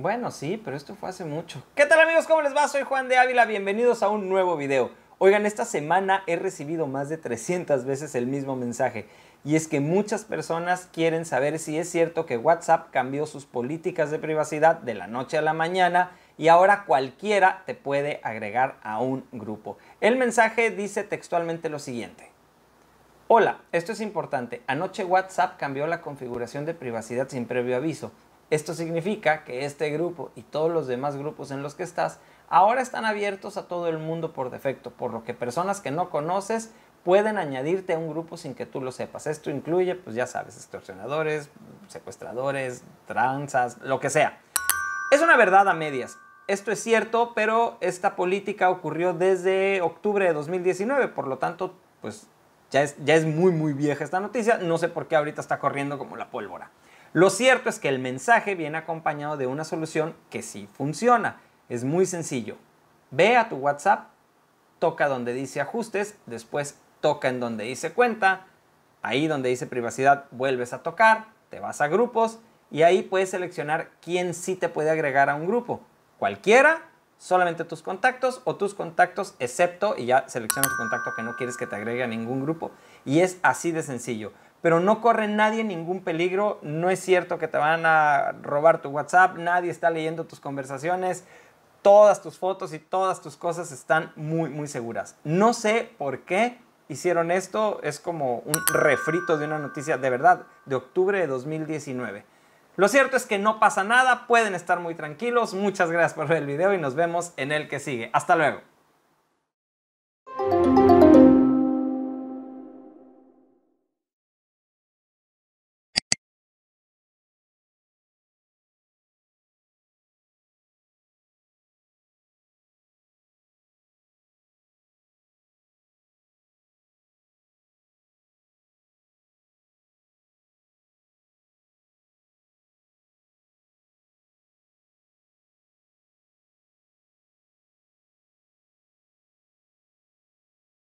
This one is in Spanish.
Bueno, sí, pero esto fue hace mucho. ¿Qué tal amigos? ¿Cómo les va? Soy Juan de Ávila, bienvenidos a un nuevo video. Oigan, esta semana he recibido más de 300 veces el mismo mensaje y es que muchas personas quieren saber si es cierto que WhatsApp cambió sus políticas de privacidad de la noche a la mañana y ahora cualquiera te puede agregar a un grupo. El mensaje dice textualmente lo siguiente. Hola, esto es importante. Anoche WhatsApp cambió la configuración de privacidad sin previo aviso. Esto significa que este grupo y todos los demás grupos en los que estás ahora están abiertos a todo el mundo por defecto, por lo que personas que no conoces pueden añadirte a un grupo sin que tú lo sepas. Esto incluye, pues ya sabes, extorsionadores, secuestradores, tranzas, lo que sea. Es una verdad a medias. Esto es cierto, pero esta política ocurrió desde octubre de 2019, por lo tanto, pues ya es, ya es muy, muy vieja esta noticia. No sé por qué ahorita está corriendo como la pólvora. Lo cierto es que el mensaje viene acompañado de una solución que sí funciona. Es muy sencillo. Ve a tu WhatsApp, toca donde dice ajustes, después toca en donde dice cuenta, ahí donde dice privacidad vuelves a tocar, te vas a grupos y ahí puedes seleccionar quién sí te puede agregar a un grupo. Cualquiera, solamente tus contactos o tus contactos excepto y ya seleccionas tu contacto que no quieres que te agregue a ningún grupo. Y es así de sencillo pero no corre nadie ningún peligro. No es cierto que te van a robar tu WhatsApp, nadie está leyendo tus conversaciones, todas tus fotos y todas tus cosas están muy, muy seguras. No sé por qué hicieron esto, es como un refrito de una noticia de verdad de octubre de 2019. Lo cierto es que no pasa nada, pueden estar muy tranquilos. Muchas gracias por ver el video y nos vemos en el que sigue. Hasta luego.